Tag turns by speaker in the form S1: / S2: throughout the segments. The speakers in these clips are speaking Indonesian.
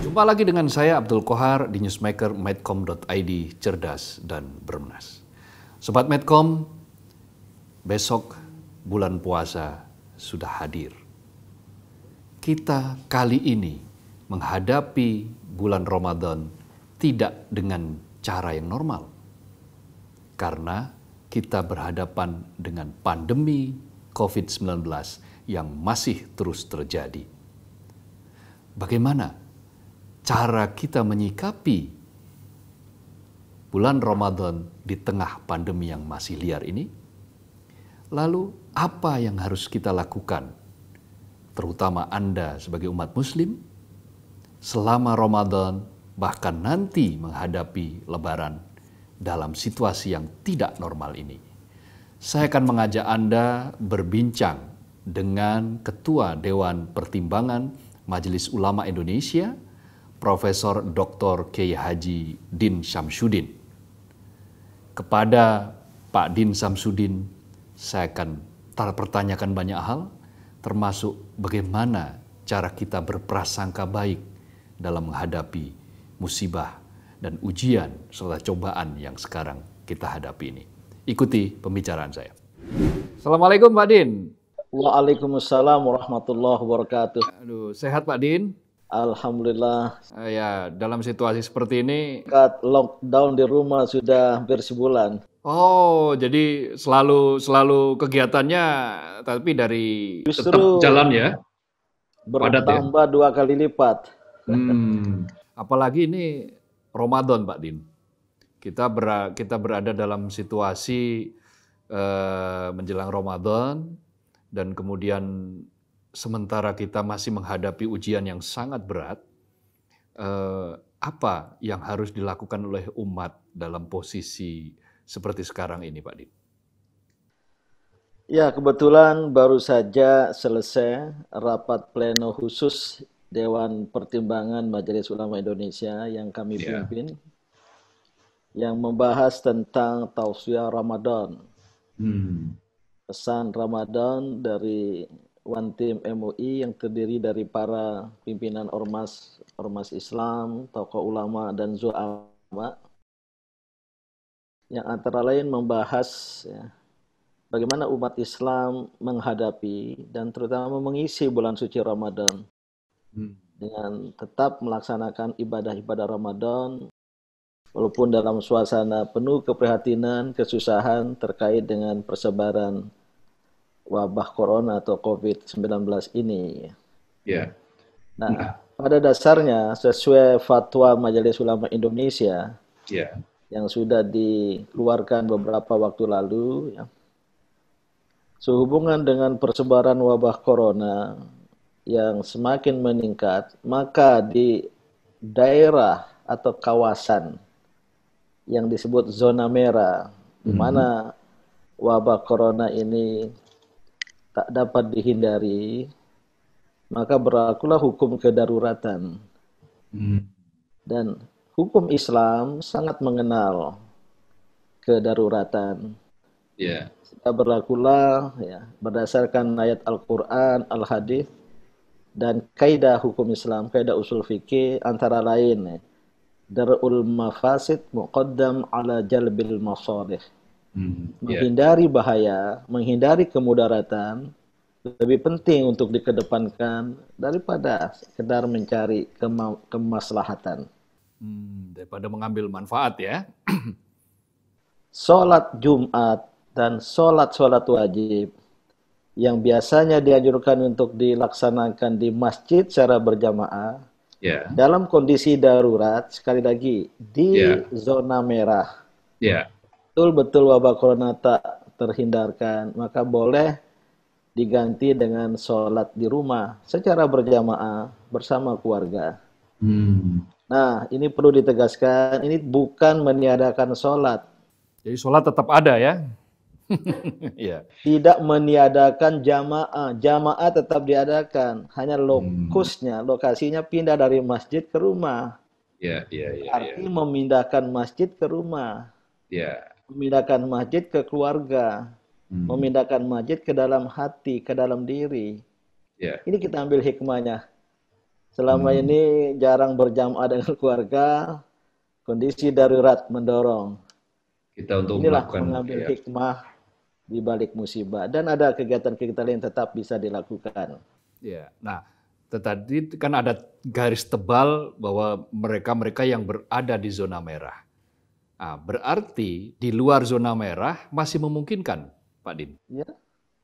S1: Jumpa lagi dengan saya Abdul Kohar di newsmaker medcom.id cerdas dan bermenas. Sobat Medcom, besok bulan puasa sudah hadir. Kita kali ini menghadapi bulan Ramadan tidak dengan cara yang normal. Karena kita berhadapan dengan pandemi COVID-19 yang masih terus terjadi Bagaimana cara kita menyikapi bulan Ramadan di tengah pandemi yang masih liar ini? Lalu apa yang harus kita lakukan? Terutama Anda sebagai umat muslim selama Ramadan bahkan nanti menghadapi lebaran dalam situasi yang tidak normal ini. Saya akan mengajak Anda berbincang dengan Ketua Dewan Pertimbangan Majelis Ulama Indonesia, Profesor Dr. Kiai Haji Din Syamsuddin. Kepada Pak Din Syamsuddin, saya akan pertanyakan banyak hal, termasuk bagaimana cara kita berprasangka baik dalam menghadapi musibah dan ujian serta cobaan yang sekarang kita hadapi ini. Ikuti pembicaraan saya.
S2: Assalamualaikum Pak Din. Waalaikumsalam warahmatullahi wabarakatuh. Aduh, sehat Pak Din? Alhamdulillah. Uh, ya, dalam situasi seperti ini. Kat lockdown di rumah sudah hampir sebulan.
S1: Oh, jadi selalu selalu kegiatannya, tapi dari Justru tetap jalan ya. Bertambah
S2: ya? dua kali lipat. Hmm.
S1: Apalagi ini Ramadan, Pak Din. Kita ber, kita berada dalam situasi uh, menjelang Ramadan dan kemudian sementara kita masih menghadapi ujian yang sangat berat, eh, apa yang harus dilakukan oleh umat dalam posisi seperti sekarang ini, Pak Din?
S2: Ya, kebetulan baru saja selesai rapat pleno khusus Dewan Pertimbangan Majelis Ulama Indonesia yang kami yeah. pimpin yang membahas tentang tausiah Ramadan. Hmm pesan Ramadan dari One Team MUI e yang terdiri dari para pimpinan ormas ormas Islam, tokoh ulama dan zuama yang antara lain membahas ya, bagaimana umat Islam menghadapi dan terutama mengisi bulan suci Ramadan hmm. dengan tetap melaksanakan ibadah-ibadah Ramadan walaupun dalam suasana penuh keprihatinan, kesusahan terkait dengan persebaran wabah corona atau COVID-19 ini. Ya. Nah, nah, pada dasarnya sesuai fatwa Majelis Ulama Indonesia ya. yang sudah dikeluarkan beberapa waktu lalu, ya, sehubungan dengan persebaran wabah corona yang semakin meningkat, maka di daerah atau kawasan yang disebut zona merah, di mhm. mana wabah corona ini tak dapat dihindari, maka berlakulah hukum kedaruratan. Hmm. Dan hukum Islam sangat mengenal kedaruratan. Yeah. Ya. berlakulah ya, berdasarkan ayat Al-Quran, Al-Hadis, dan kaidah hukum Islam, kaidah usul fikih antara lain ya, darul mafasid muqaddam ala jalbil masalih. Hmm, yeah. Iya. bahaya, menghindari kemudaratan lebih penting untuk dikedepankan daripada sekedar mencari kema kemaslahatan.
S1: Hmm, daripada mengambil manfaat ya.
S2: Sholat Jumat dan sholat-sholat wajib yang biasanya dianjurkan untuk dilaksanakan di masjid secara berjamaah yeah. dalam kondisi darurat sekali lagi di yeah. zona merah. Yeah betul-betul wabah corona tak terhindarkan, maka boleh diganti dengan sholat di rumah secara berjamaah bersama keluarga. Hmm. Nah, ini perlu ditegaskan, ini bukan meniadakan sholat.
S1: Jadi sholat tetap ada ya? yeah.
S2: Tidak meniadakan jamaah, jamaah tetap diadakan, hanya hmm. lokusnya, hmm. lokasinya pindah dari masjid ke rumah.
S1: Yeah, yeah, yeah, Arti iya.
S2: Arti memindahkan masjid ke rumah. Yeah memindahkan masjid ke keluarga, hmm. memindahkan masjid ke dalam hati, ke dalam diri. Yeah. Ini kita ambil hikmahnya. Selama hmm. ini jarang berjamaah dengan keluarga, kondisi darurat mendorong.
S1: Kita untuk Inilah melakukan, mengambil ya.
S2: hikmah di balik musibah dan ada kegiatan-kegiatan lain tetap bisa dilakukan.
S1: Ya, nah tadi kan ada garis tebal bahwa mereka-mereka yang berada di zona merah Nah, berarti di luar zona merah masih memungkinkan, Pak Din.
S2: Ya,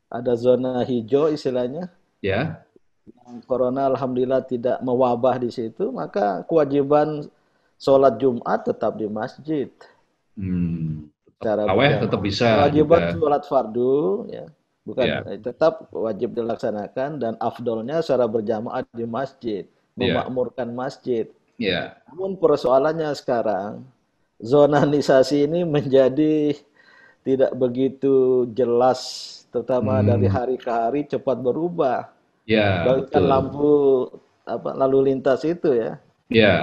S2: ada zona hijau istilahnya. Ya. Yang corona alhamdulillah tidak mewabah di situ, maka kewajiban sholat Jumat tetap di masjid. Hmm. Cara Aweh, tetap bisa. Kewajiban juga. sholat fardu, ya. Bukan, ya. Eh, tetap wajib dilaksanakan dan afdolnya secara berjamaah di masjid. Ya. Memakmurkan masjid. Ya. Namun persoalannya sekarang, zonanisasi ini menjadi tidak begitu jelas, terutama hmm. dari hari ke hari cepat berubah.
S1: Ya. Bahkan betul.
S2: lampu apa lalu lintas itu ya. Ya.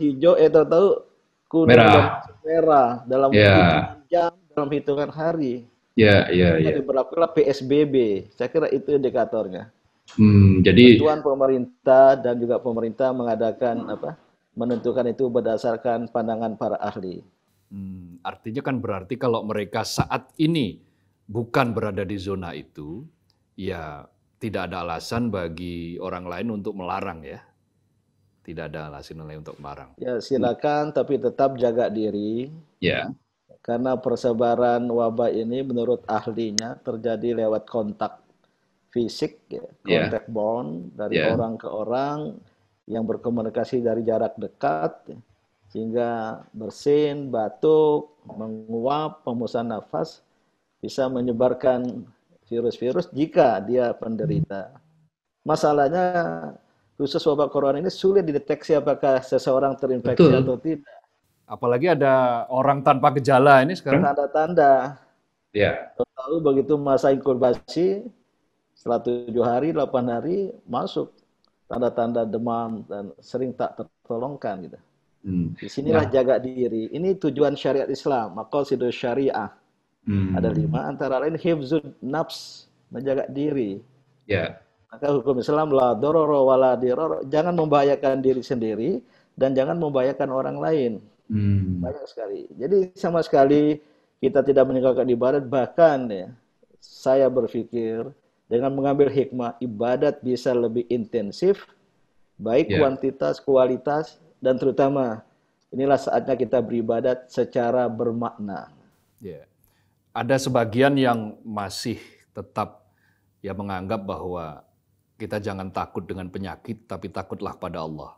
S2: Hijau eh tahu-tahu kuning merah. merah dalam ya. hitungan jam, dalam hitungan hari.
S1: Ya, ya, ya.
S2: Diberlakukanlah PSBB. Saya kira itu indikatornya. Hmm, jadi tuan pemerintah dan juga pemerintah mengadakan apa? menentukan itu berdasarkan pandangan para ahli.
S1: Hmm, artinya kan berarti kalau mereka saat ini bukan berada di zona itu, ya tidak ada alasan bagi orang lain untuk melarang ya. Tidak ada alasan lain untuk melarang.
S2: Ya silakan, hmm. tapi tetap jaga diri. Ya. Karena persebaran wabah ini menurut ahlinya terjadi lewat kontak fisik, ya, ya. kontak yeah. bond dari yeah. orang ke orang yang berkomunikasi dari jarak dekat sehingga bersin, batuk, menguap, pemusahan nafas bisa menyebarkan virus-virus jika dia penderita. Masalahnya khusus wabah corona ini sulit dideteksi apakah seseorang terinfeksi Betul. atau tidak.
S1: Apalagi ada orang tanpa gejala ini sekarang.
S2: Tanda-tanda. Ya. Yeah. Lalu begitu masa inkubasi setelah tujuh hari, delapan hari masuk tanda-tanda demam dan sering tak tertolongkan gitu. Hmm. sinilah ya. jaga diri. Ini tujuan syariat Islam. Maqasidu syariah. Hmm. Ada lima antara lain hifzun nafs, menjaga diri. Ya. Maka hukum Islam la dororo wala diroro. Jangan membahayakan diri sendiri dan jangan membahayakan orang lain. Hmm. Banyak sekali. Jadi sama sekali kita tidak meninggalkan ibadat bahkan ya saya berpikir dengan mengambil hikmah, ibadat bisa lebih intensif, baik yeah. kuantitas, kualitas, dan terutama inilah saatnya kita beribadat secara bermakna.
S1: Yeah. Ada sebagian yang masih tetap ya menganggap bahwa kita jangan takut dengan penyakit, tapi takutlah pada Allah.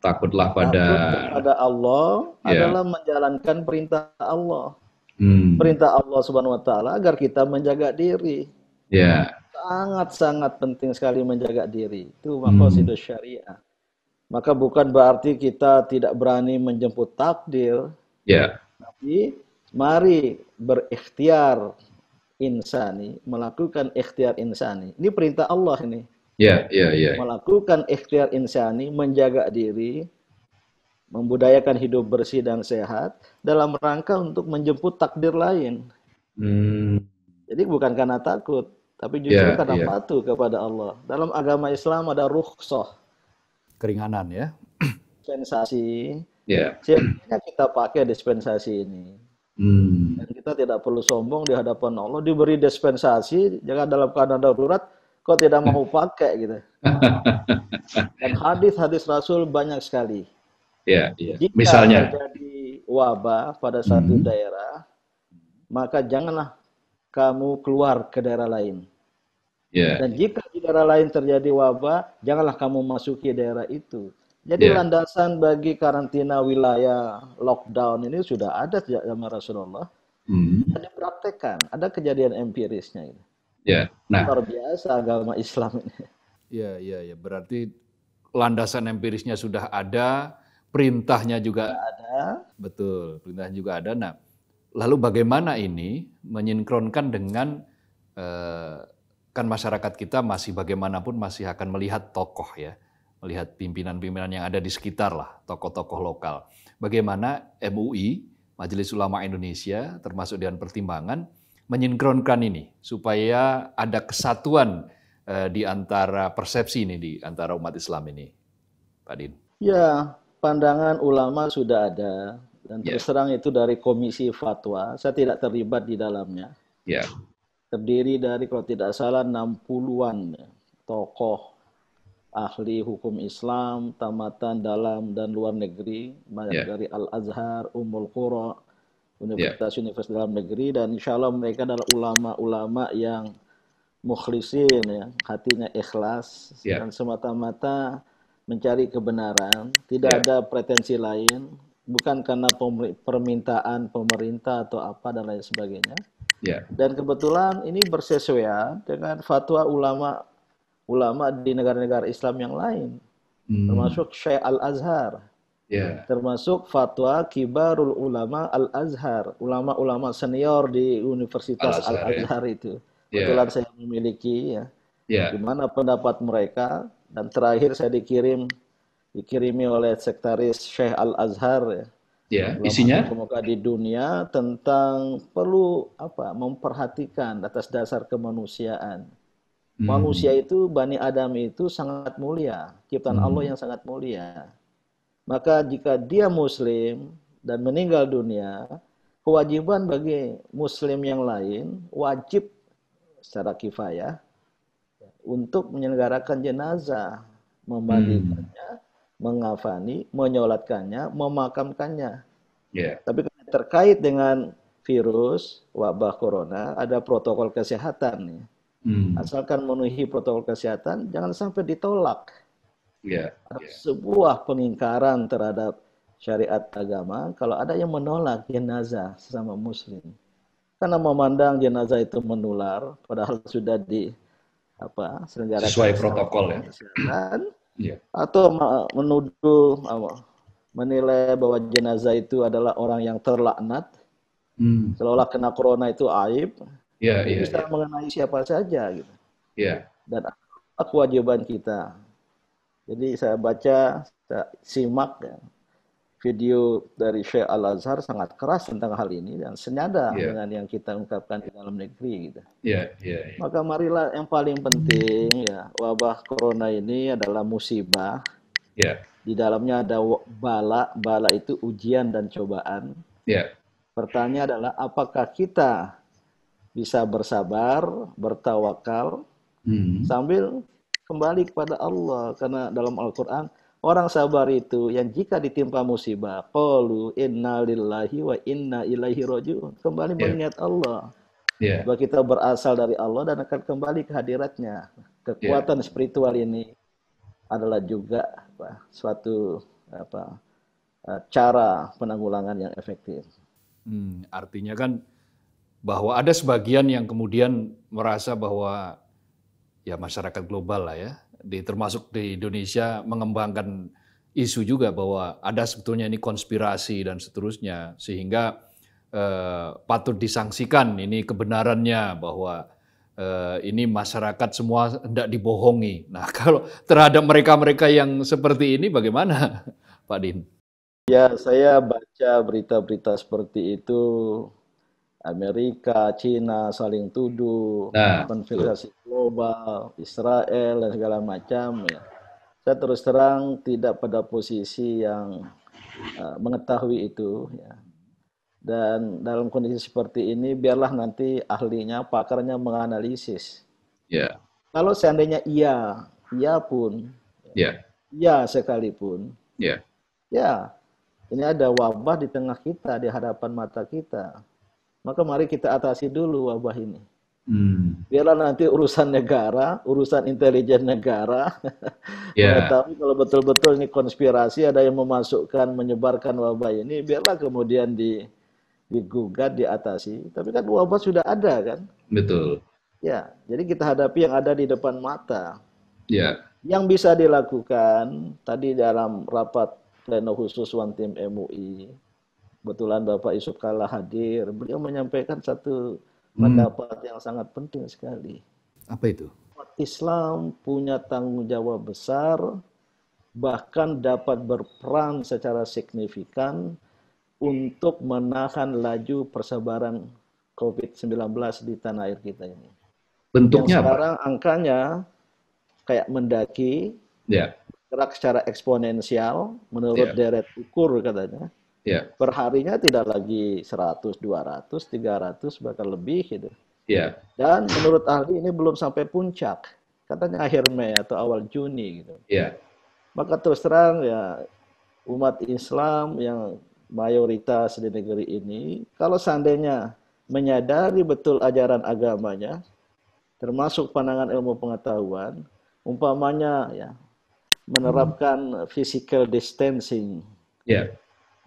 S1: Takutlah pada Takut
S2: pada Allah yeah. adalah menjalankan perintah Allah. Hmm. Perintah Allah Subhanahu wa taala agar kita menjaga diri. Ya. Sangat-sangat penting sekali menjaga diri. Itu makhluk hmm. syariah. Maka bukan berarti kita tidak berani menjemput takdir. Ya. Tapi mari berikhtiar insani, melakukan ikhtiar insani. Ini perintah Allah ini.
S1: Ya, ya, ya.
S2: Melakukan ikhtiar insani, menjaga diri, membudayakan hidup bersih dan sehat dalam rangka untuk menjemput takdir lain.
S1: Hmm.
S2: Jadi bukan karena takut, tapi justru yeah, karena iya. yeah. patuh kepada Allah. Dalam agama Islam ada rukhsah. Keringanan ya. Dispensasi. Yeah. Siapanya kita pakai dispensasi ini. Hmm. Dan kita tidak perlu sombong di hadapan Allah. Diberi dispensasi, jangan dalam keadaan darurat, kok tidak mau pakai gitu. Dan hadis-hadis Rasul banyak sekali.
S1: Ya, yeah, yeah. Jika Misalnya.
S2: terjadi wabah pada satu hmm. daerah, maka janganlah kamu keluar ke daerah lain. Yeah. Dan jika di daerah lain terjadi wabah, janganlah kamu masuki daerah itu. Jadi yeah. landasan bagi karantina wilayah lockdown ini sudah ada sejak zaman Rasulullah. Mm. Ada praktekan, ada kejadian empirisnya. ini. Yeah. Nah. Luar biasa agama Islam ini.
S1: Ya, ya, ya. Berarti landasan empirisnya sudah ada, perintahnya juga sudah ada. Betul, perintahnya juga ada. Nah, Lalu bagaimana ini menyinkronkan dengan eh, kan masyarakat kita masih bagaimanapun masih akan melihat tokoh ya, melihat pimpinan-pimpinan yang ada di sekitar lah, tokoh-tokoh lokal. Bagaimana MUI, Majelis Ulama Indonesia, termasuk dengan Pertimbangan, menyinkronkan ini supaya ada kesatuan eh, di antara persepsi ini di antara umat Islam ini, Pak Din.
S2: Ya, pandangan ulama sudah ada, dan yeah. terus terang itu dari komisi fatwa, saya tidak terlibat di dalamnya. Yeah. Terdiri dari kalau tidak salah 60-an tokoh ahli hukum Islam, tamatan dalam dan luar negeri, banyak yeah. dari Al-Azhar, Ummul Qura, ya. Universitas-Universitas yeah. Universitas dalam negeri, dan insya Allah mereka adalah ulama-ulama yang mukhlisin, ya, hatinya ikhlas, yeah. dan semata-mata mencari kebenaran, tidak yeah. ada pretensi lain, bukan karena permintaan pemerintah atau apa dan lain sebagainya. Yeah. Dan kebetulan ini bersesuaian dengan fatwa ulama ulama di negara-negara Islam yang lain, hmm. termasuk Syekh Al Azhar, yeah. termasuk fatwa Kibarul Ulama Al Azhar, ulama-ulama senior di Universitas Al Azhar, Al -Azhar ya. itu. Yeah. Kebetulan saya memiliki ya, yeah. gimana pendapat mereka dan terakhir saya dikirim dikirimi oleh sekretaris Syekh Al Azhar ya.
S1: Ya, isinya
S2: kemuka di dunia tentang perlu apa memperhatikan atas dasar kemanusiaan. Hmm. Manusia itu Bani Adam itu sangat mulia, ciptaan hmm. Allah yang sangat mulia. Maka jika dia muslim dan meninggal dunia, kewajiban bagi muslim yang lain wajib secara kifayah untuk menyelenggarakan jenazah, hmm. membagikannya. hmm mengafani, menyolatkannya, memakamkannya. Yeah. Tapi terkait dengan virus wabah corona ada protokol kesehatan nih. Hmm. Asalkan memenuhi protokol kesehatan, jangan sampai ditolak. Yeah. yeah. Sebuah pengingkaran terhadap syariat agama kalau ada yang menolak jenazah sesama muslim. Karena memandang jenazah itu menular, padahal sudah di apa sesuai protokol ya yeah. atau menuduh menilai bahwa jenazah itu adalah orang yang terlaknat hmm. seolah kena corona itu aib
S1: yeah, yeah, bisa
S2: yeah. mengenai siapa saja gitu yeah. dan kewajiban kita jadi saya baca saya simak ya video dari Syekh Al Azhar sangat keras tentang hal ini dan senada yeah. dengan yang kita ungkapkan di dalam negeri gitu. Yeah, yeah, yeah. Maka marilah yang paling penting ya wabah corona ini adalah musibah. Yeah. Di dalamnya ada bala, bala itu ujian dan cobaan. Yeah. Pertanyaan adalah apakah kita bisa bersabar, bertawakal mm sambil kembali kepada Allah karena dalam Al-Qur'an Orang sabar itu yang jika ditimpa musibah, qalu inna lillahi wa inna ilaihi rajiun. Kembali yeah. mengingat Allah. Yeah. Bahwa kita berasal dari Allah dan akan kembali ke hadiratnya. Kekuatan yeah. spiritual ini adalah juga apa, suatu apa eh, cara penanggulangan yang efektif.
S1: Hmm, artinya kan bahwa ada sebagian yang kemudian merasa bahwa ya masyarakat global lah ya di termasuk di Indonesia mengembangkan isu juga bahwa ada sebetulnya ini konspirasi dan seterusnya sehingga eh, patut disangsikan ini kebenarannya bahwa eh, ini masyarakat semua tidak dibohongi. Nah, kalau terhadap mereka-mereka yang seperti ini bagaimana, Pak Din?
S2: Ya, saya baca berita-berita seperti itu Amerika, Cina saling tuduh, nah, konfigurasi global, Israel dan segala macam ya. Saya terus terang tidak pada posisi yang uh, mengetahui itu ya. Dan dalam kondisi seperti ini biarlah nanti ahlinya, pakarnya menganalisis. Yeah. Kalau seandainya iya, iya pun. iya Yeah. Iya sekalipun. iya, Yeah. Ini ada wabah di tengah kita, di hadapan mata kita maka mari kita atasi dulu wabah ini. Hmm. Biarlah nanti urusan negara, urusan intelijen negara yeah. Ya. Tapi kalau betul-betul ini konspirasi ada yang memasukkan, menyebarkan wabah ini, biarlah kemudian di digugat, diatasi. Tapi kan wabah sudah ada kan? Betul. Ya, jadi kita hadapi yang ada di depan mata. Ya. Yang bisa dilakukan tadi dalam rapat pleno khusus one team MUI, kebetulan Bapak Yusuf Kala hadir, beliau menyampaikan satu hmm. pendapat yang sangat penting sekali. Apa itu? Islam punya tanggung jawab besar, bahkan dapat berperan secara signifikan untuk menahan laju persebaran COVID-19 di tanah air kita ini.
S1: Bentuknya yang sekarang
S2: apa? angkanya kayak mendaki, yeah. Ya. gerak secara eksponensial menurut yeah. deret ukur katanya Yeah. Perharinya tidak lagi 100, 200, 300 bahkan lebih gitu. Yeah. Dan menurut ahli ini belum sampai puncak. Katanya akhir Mei atau awal Juni gitu. Yeah. Maka terus terang ya umat Islam yang mayoritas di negeri ini kalau seandainya menyadari betul ajaran agamanya termasuk pandangan ilmu pengetahuan umpamanya ya menerapkan hmm. physical distancing. Yeah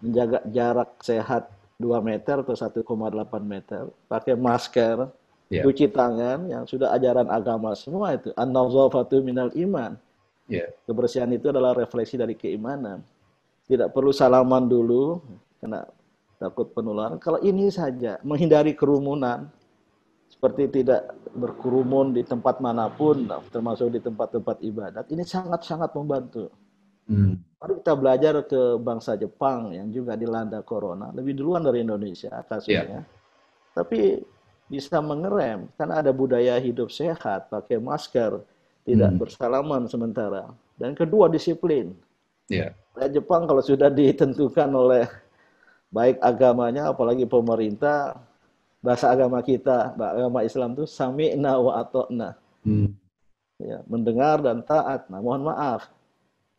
S2: menjaga jarak sehat 2 meter atau 1,8 meter, pakai masker, yeah. cuci tangan yang sudah ajaran agama semua itu an minal iman. Yeah. Kebersihan itu adalah refleksi dari keimanan. Tidak perlu salaman dulu karena takut penularan. Kalau ini saja menghindari kerumunan seperti tidak berkerumun di tempat manapun termasuk di tempat-tempat ibadat ini sangat-sangat membantu. Hmm. Mari kita belajar ke bangsa Jepang yang juga dilanda corona lebih duluan dari Indonesia kasusnya. Yeah. Tapi bisa mengerem karena ada budaya hidup sehat, pakai masker, tidak hmm. bersalaman sementara. Dan kedua disiplin. Yeah. Nah, Jepang kalau sudah ditentukan oleh baik agamanya apalagi pemerintah bahasa agama kita, bahasa agama Islam itu sami'na wa atokna. Hmm. Ya, mendengar dan taat. Nah, mohon maaf,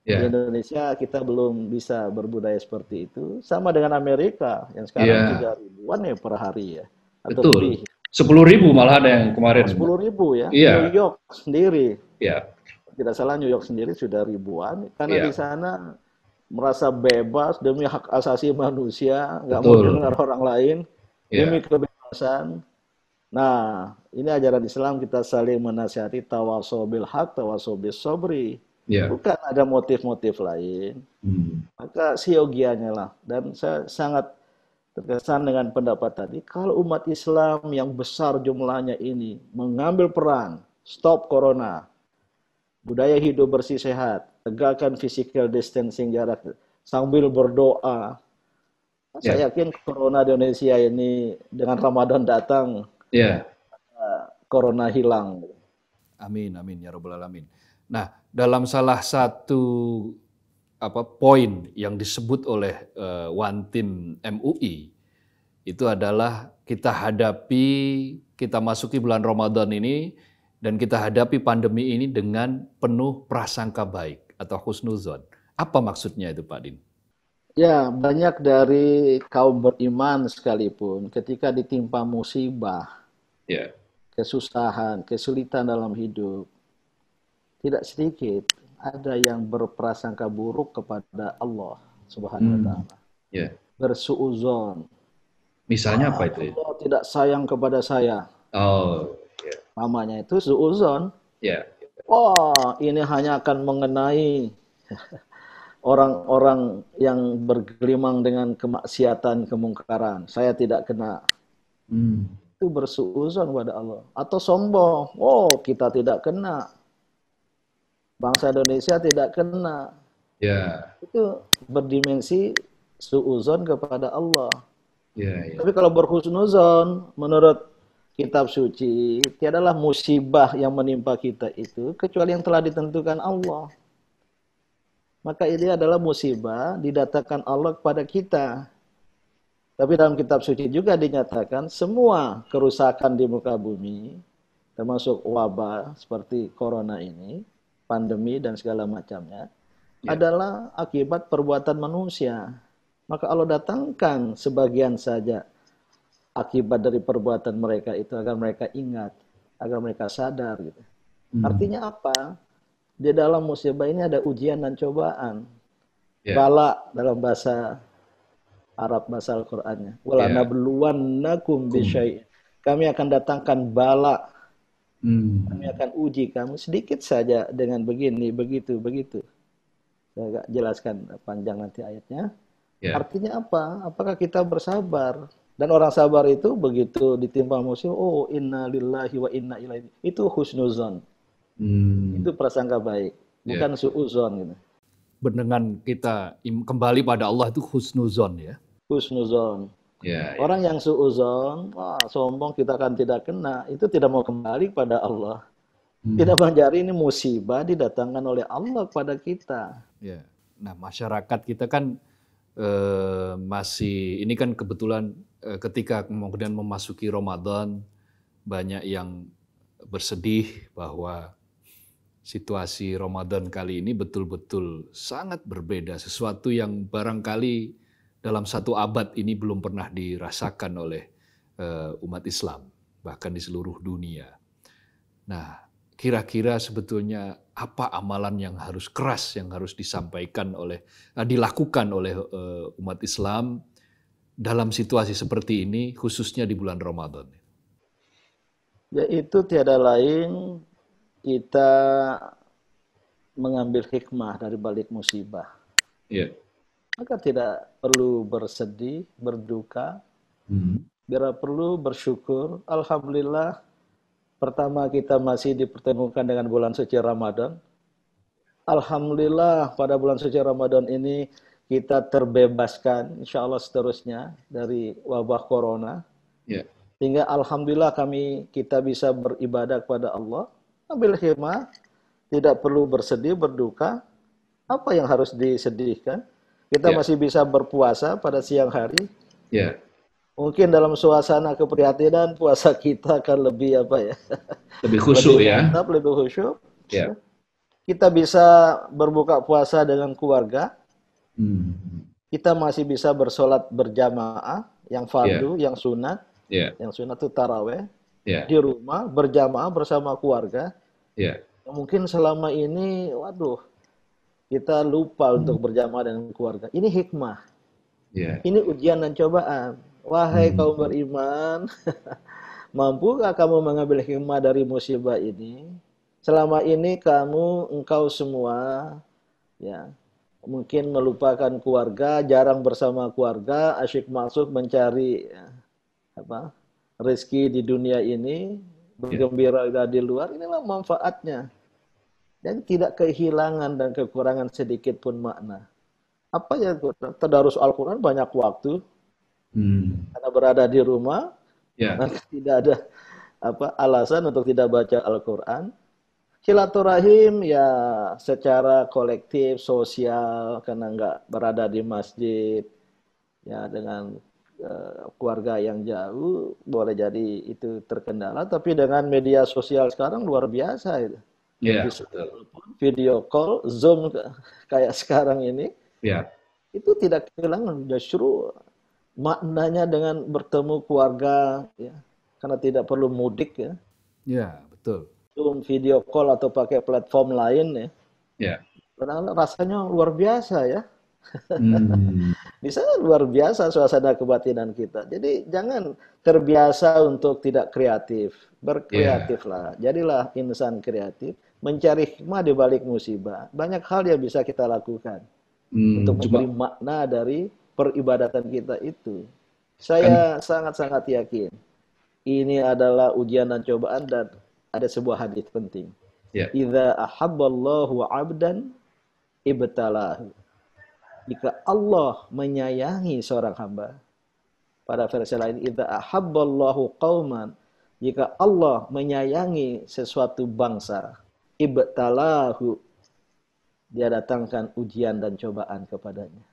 S2: Yeah. Di iya. Indonesia kita belum bisa berbudaya seperti itu. Sama dengan Amerika yang sekarang yeah. juga ribuan ya per hari ya. Atau Betul. Lebih.
S1: Sepuluh ribu malah ada yang kemarin. Sepuluh
S2: ribu ya. Yeah. New York sendiri. Yeah. Tidak salah New York sendiri sudah ribuan karena yeah. di sana merasa bebas demi hak asasi manusia, nggak mau dengar orang lain, yeah. demi kebebasan. Nah, ini ajaran Islam kita saling menasihati tawasobil hak, tawasobil sobri yeah. bukan ada motif-motif lain. Hmm. Maka siogianya lah. Dan saya sangat terkesan dengan pendapat tadi, kalau umat Islam yang besar jumlahnya ini mengambil peran, stop corona, budaya hidup bersih sehat, tegakkan physical distancing jarak, sambil berdoa, yeah. saya iya. yakin corona di Indonesia ini dengan Ramadan datang, yeah. corona hilang.
S1: Amin, amin, ya robbal alamin. Nah, dalam salah satu apa poin yang disebut oleh uh, eh, Team MUI itu adalah kita hadapi kita masuki bulan Ramadan ini dan kita hadapi pandemi ini dengan penuh prasangka baik atau husnuzon. Apa maksudnya itu Pak Din?
S2: Ya, banyak dari kaum beriman sekalipun ketika ditimpa musibah, yeah. kesusahan, kesulitan dalam hidup, tidak sedikit ada yang berprasangka buruk kepada Allah Subhanahu wa hmm.
S1: taala. Yeah.
S2: Bersuuzon.
S1: Misalnya apa ah, itu?
S2: Allah tidak sayang kepada saya. Oh, yeah. Namanya itu suuzon. Ya. Oh, ini hanya akan mengenai orang-orang yang bergelimang dengan kemaksiatan, kemungkaran. Saya tidak kena. Hmm. Itu bersuuzon kepada Allah. Atau sombong. Oh, kita tidak kena bangsa Indonesia tidak kena. Ya. Itu berdimensi suuzon kepada Allah. Ya, ya. Tapi kalau berhusnuzon menurut kitab suci, tiadalah musibah yang menimpa kita itu kecuali yang telah ditentukan Allah. Maka ini adalah musibah didatangkan Allah kepada kita. Tapi dalam kitab suci juga dinyatakan semua kerusakan di muka bumi termasuk wabah seperti corona ini pandemi dan segala macamnya yeah. adalah akibat perbuatan manusia. Maka Allah datangkan sebagian saja akibat dari perbuatan mereka itu agar mereka ingat, agar mereka sadar gitu. Hmm. Artinya apa? Di dalam musibah ini ada ujian dan cobaan. Yeah. Bala dalam bahasa Arab bahasa Al-Qur'annya. Wala yeah. nabluwannakum Kami akan datangkan bala Hmm. Kami akan uji kamu sedikit saja dengan begini, begitu, begitu. Saya agak jelaskan panjang nanti ayatnya. Yeah. Artinya apa? Apakah kita bersabar? Dan orang sabar itu begitu ditimpa musuh, oh inna lillahi wa inna ilaihi. Itu husnuzon. Hmm. Itu prasangka baik, ya. bukan yeah. suuzon gitu.
S1: Dengan kita kembali pada Allah itu
S2: husnuzon ya. Husnuzon. Yeah, ya. Orang yeah. yang suuzon, wah sombong kita akan tidak kena, itu tidak mau kembali pada Allah. Hmm. Tidak Bang ini musibah didatangkan oleh Allah kepada kita.
S1: Ya. Nah, masyarakat kita kan uh, masih ini kan kebetulan uh, ketika kemudian memasuki Ramadan banyak yang bersedih bahwa situasi Ramadan kali ini betul-betul sangat berbeda, sesuatu yang barangkali dalam satu abad ini belum pernah dirasakan oleh eh, umat Islam, bahkan di seluruh dunia. Nah, kira-kira sebetulnya apa amalan yang harus keras yang harus disampaikan oleh eh, dilakukan oleh eh, umat Islam dalam situasi seperti ini khususnya di bulan Ramadan?
S2: Ya, itu tiada lain kita mengambil hikmah dari balik musibah. Yeah maka tidak perlu bersedih, berduka, hmm. tidak perlu bersyukur. Alhamdulillah, pertama kita masih dipertemukan dengan bulan suci Ramadan. Alhamdulillah pada bulan suci Ramadan ini kita terbebaskan insya Allah seterusnya dari wabah corona. Yeah. Ya. Hingga Alhamdulillah kami kita bisa beribadah kepada Allah. Ambil hikmah, tidak perlu bersedih, berduka. Apa yang harus disedihkan? Kita yeah. masih bisa berpuasa pada siang hari. Yeah. Mungkin dalam suasana keprihatinan puasa kita akan lebih apa ya? Lebih khusyuk ya. Mantap, lebih khusyuk. Yeah. Kita bisa berbuka puasa dengan keluarga. Hmm. Kita masih bisa bersolat berjamaah, yang fardu, yeah. yang sunat, yeah. yang sunat itu taraweh. Yeah. Di rumah berjamaah bersama keluarga. Yeah. Mungkin selama ini, waduh, kita lupa hmm. untuk berjamaah dengan keluarga. Ini hikmah. Yeah. Ini ujian dan cobaan. Wahai hmm. kaum beriman, mampukah kamu mengambil hikmah dari musibah ini? Selama ini kamu, engkau semua, ya mungkin melupakan keluarga, jarang bersama keluarga, asyik masuk mencari ya, apa rezeki di dunia ini, iya. bergembira yeah. di luar. Inilah manfaatnya dan tidak kehilangan dan kekurangan sedikit pun makna. Apa yang terdarus Al-Qur'an banyak waktu. Hmm. Karena berada di rumah, yeah. tidak ada apa alasan untuk tidak baca Al-Qur'an. Silaturahim ya secara kolektif, sosial karena nggak berada di masjid ya dengan eh, keluarga yang jauh boleh jadi itu terkendala tapi dengan media sosial sekarang luar biasa itu
S1: yeah, iya.
S2: video call, zoom kayak sekarang ini, yeah. itu tidak kehilangan justru maknanya dengan bertemu keluarga, ya, karena tidak perlu mudik ya. Ya
S1: yeah, betul.
S2: Zoom, video call atau pakai platform lain ya. Ya. Yeah. Rasanya luar biasa ya. Hmm. Di luar biasa suasana kebatinan kita. Jadi jangan terbiasa untuk tidak kreatif, iya. berkreatiflah. Yeah. Jadilah insan kreatif mencari hikmah di balik musibah. Banyak hal yang bisa kita lakukan
S1: hmm, untuk memberi
S2: cuma... makna dari peribadatan kita itu. Saya kan sangat-sangat yakin ini adalah ujian dan cobaan dan ada sebuah hadis penting. Yeah. Iza ahabballahu 'abdan ibtalahu. Jika Allah menyayangi seorang hamba, pada versi lain Iza ahabballahu qawman. jika Allah menyayangi sesuatu bangsa, ibtalahu dia datangkan ujian dan cobaan kepadanya.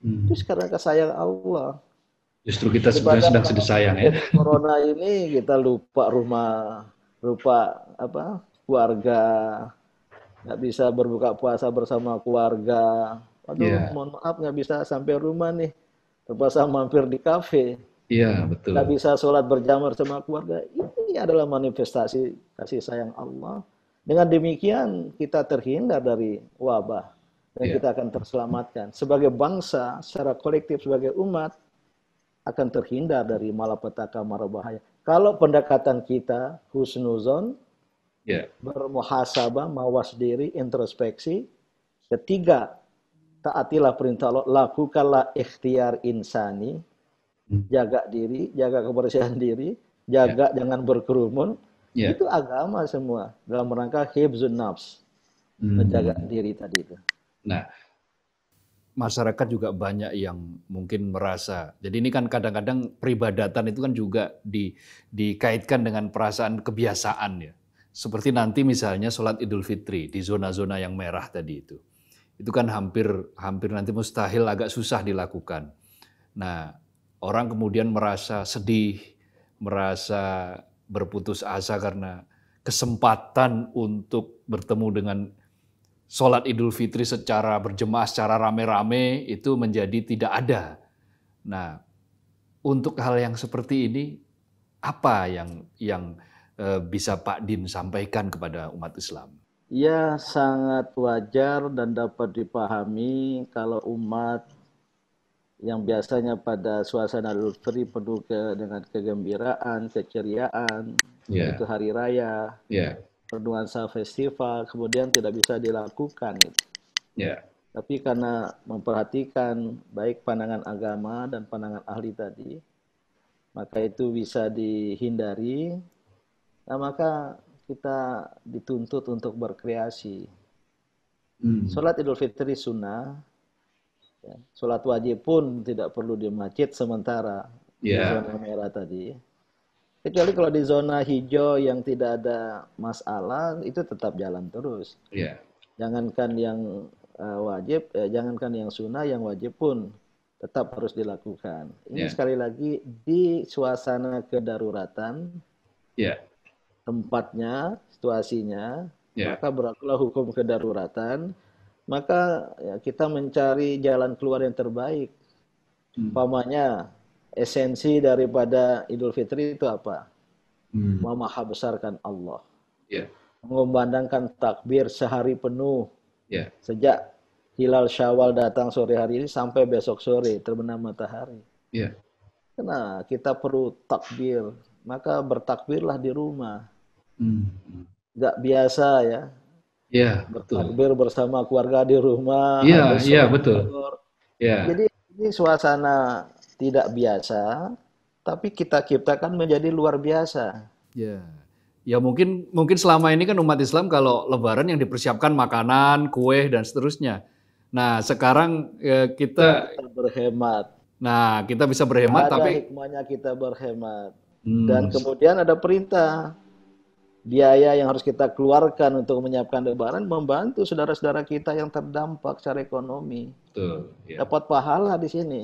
S2: Hmm. Terus karena kesayang Allah.
S1: Justru kita sebenarnya sedang sedih sayang ya.
S2: Corona ini kita lupa rumah, lupa apa keluarga, nggak bisa berbuka puasa bersama keluarga. Aduh, yeah. mohon maaf nggak bisa sampai rumah nih. Terpaksa mampir di kafe.
S1: Iya yeah, betul. Nggak bisa
S2: sholat berjamaah sama keluarga. Ini adalah manifestasi kasih sayang Allah dengan demikian kita terhindar dari wabah dan yeah. kita akan terselamatkan. Sebagai bangsa, secara kolektif sebagai umat akan terhindar dari malapetaka marabahaya. Kalau pendekatan kita husnuzon, yeah. bermuhasabah, mawas diri, introspeksi. Ketiga, taatilah perintah Allah, lakukanlah ikhtiar insani, hmm. jaga diri, jaga kebersihan diri, jaga yeah. jangan berkerumun, Yeah. Itu agama semua dalam rangka hibzun nafs, hmm. menjaga diri tadi itu. Nah, masyarakat juga banyak yang
S1: mungkin merasa. Jadi ini kan kadang-kadang peribadatan itu kan juga di, dikaitkan dengan perasaan kebiasaan ya. Seperti nanti misalnya sholat Idul Fitri di zona-zona yang merah tadi itu. Itu kan hampir hampir nanti mustahil agak susah dilakukan. Nah, orang kemudian merasa sedih, merasa berputus asa karena kesempatan untuk bertemu dengan sholat Idul Fitri secara berjemaah secara rame-rame itu menjadi tidak ada. Nah, untuk hal yang seperti ini apa yang yang e, bisa Pak Din sampaikan kepada umat Islam?
S2: Ya, sangat wajar dan dapat dipahami kalau umat yang biasanya pada suasana Idul Fitri penuh ke, dengan kegembiraan, keceriaan, yeah. itu hari raya, yeah. Ya. bernuansa festival, kemudian tidak bisa dilakukan. Gitu. Yeah. Tapi karena memperhatikan baik pandangan agama dan pandangan ahli tadi, maka itu bisa dihindari. Nah, maka kita dituntut untuk berkreasi. Hmm. Sholat Idul Fitri sunnah, Ya. Sholat wajib pun tidak perlu di masjid sementara yeah. di ya. zona merah tadi. Kecuali kalau di zona hijau yang tidak ada masalah itu tetap jalan terus. Yeah. Jangankan yang uh, wajib, eh, jangankan yang sunnah, yang wajib pun tetap harus dilakukan. Ini yeah. sekali lagi di suasana kedaruratan, yeah. tempatnya, situasinya, yeah. maka berlakulah hukum kedaruratan maka ya, kita mencari jalan keluar yang terbaik. Hmm. Umpamanya esensi daripada Idul Fitri itu apa? Hmm. Memaha besarkan Allah. Yeah. Mengumandangkan takbir sehari penuh. Yeah. Sejak hilal Syawal datang sore hari ini sampai besok sore terbenam matahari. Yeah. Nah, kita perlu takbir. Maka bertakbirlah di rumah. Hmm. hmm. Gak biasa ya Iya, betul. Takbir bersama keluarga di rumah. Iya, iya, betul. Ya. Jadi ini suasana tidak biasa, tapi kita ciptakan menjadi luar biasa.
S1: Iya. Ya mungkin mungkin selama ini kan umat Islam kalau lebaran yang dipersiapkan makanan, kue dan seterusnya. Nah, sekarang ya, kita, kita berhemat.
S2: Nah, kita bisa berhemat ada tapi hikmahnya kita berhemat. Hmm. Dan kemudian ada perintah biaya yang harus kita keluarkan untuk menyiapkan lebaran membantu saudara-saudara kita yang terdampak secara ekonomi. Betul. Ya. Dapat pahala di sini.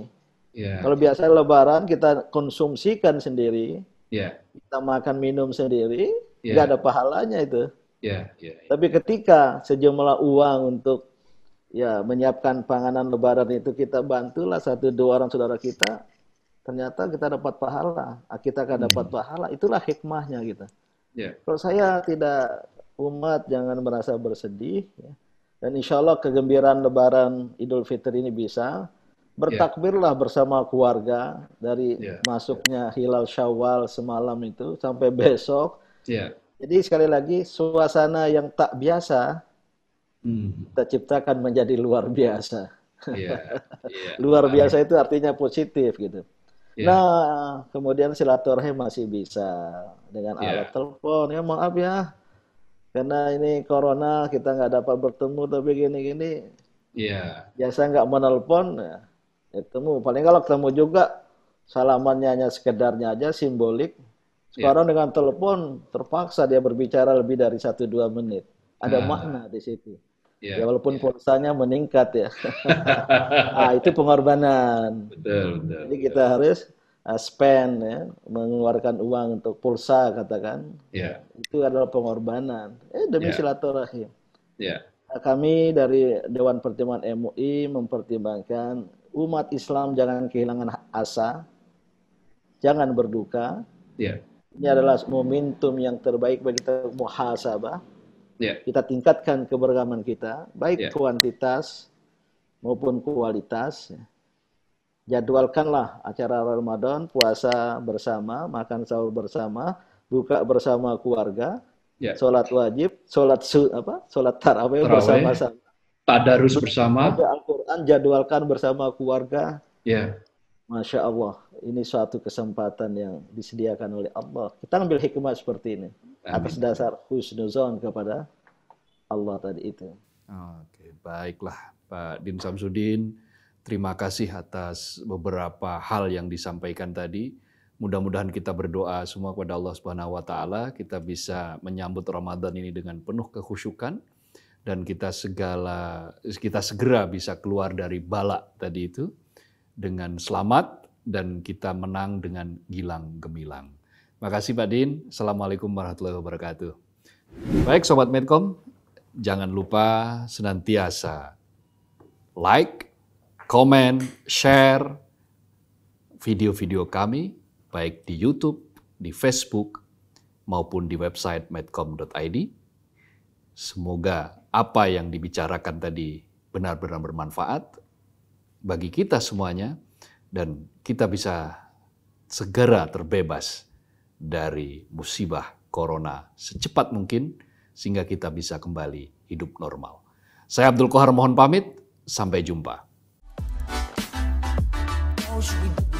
S2: Ya. Kalau biasa lebaran kita konsumsikan sendiri, ya. kita makan minum sendiri, iya. nggak ya. ada pahalanya itu.
S1: Ya, ya, ya.
S2: Tapi ketika sejumlah uang untuk ya menyiapkan panganan lebaran itu kita bantulah satu dua orang saudara kita, ternyata kita dapat pahala, kita akan dapat iya. pahala, itulah hikmahnya gitu. Yeah. Kalau saya tidak umat jangan merasa bersedih. Ya. Dan insya Allah kegembiraan Lebaran Idul Fitri ini bisa.
S1: Bertakbirlah
S2: yeah. bersama keluarga dari yeah. masuknya hilal syawal semalam itu sampai besok. Yeah. Jadi sekali lagi suasana yang tak biasa mm. kita ciptakan menjadi luar biasa. Yeah. Yeah. luar biasa itu artinya positif gitu. Yeah. Nah kemudian silaturahim masih bisa dengan yeah. alat telepon. Ya maaf ya, karena ini corona kita nggak dapat bertemu tapi gini-gini. Yeah. Biasa nggak menelpon ya, ketemu Paling kalau ketemu juga salamannya hanya sekedarnya aja simbolik.
S1: Iya. Sekarang yeah.
S2: dengan telepon terpaksa dia berbicara lebih dari satu dua menit. Ada uh. makna di situ. Ya, Ya walaupun ya. pulsanya meningkat ya. nah, itu pengorbanan. Betul, betul. Jadi kita betul. harus uh, spend ya, mengeluarkan uang untuk pulsa katakan. Yeah. Itu adalah pengorbanan. Eh demi yeah. silaturahim. Yeah. Ya. kami dari Dewan Pertimbangan MUI mempertimbangkan umat Islam jangan kehilangan asa, jangan berduka. Yeah. Ini adalah momentum yang terbaik bagi kita muhasabah. Yeah. Kita tingkatkan keberagaman kita, baik yeah. kuantitas maupun kualitas. Ya jadwalkanlah acara Ramadan, puasa bersama, makan sahur bersama, buka bersama keluarga, ya. sholat wajib, sholat su, apa, sholat tarawih bersama-sama.
S1: Tadarus bersama. Baca
S2: Al-Quran, jadwalkan bersama keluarga. Ya. Masya Allah, ini suatu kesempatan yang disediakan oleh Allah. Kita ambil hikmah seperti ini. Amin. Atas dasar husnuzon kepada Allah tadi itu.
S1: Oke, baiklah Pak Din Samsudin. Terima kasih atas beberapa hal yang disampaikan tadi. Mudah-mudahan kita berdoa semua kepada Allah Subhanahu wa taala, kita bisa menyambut Ramadan ini dengan penuh kekhusyukan dan kita segala kita segera bisa keluar dari balak tadi itu dengan selamat dan kita menang dengan gilang gemilang. Terima kasih Pak Din. Assalamualaikum warahmatullahi wabarakatuh. Baik Sobat Medcom, jangan lupa senantiasa like, komen, share video-video kami, baik di YouTube, di Facebook, maupun di website medcom.id. Semoga apa yang dibicarakan tadi benar-benar bermanfaat bagi kita semuanya dan kita bisa segera terbebas dari musibah corona secepat mungkin sehingga kita bisa kembali hidup normal. Saya Abdul Kohar mohon pamit, sampai jumpa. house we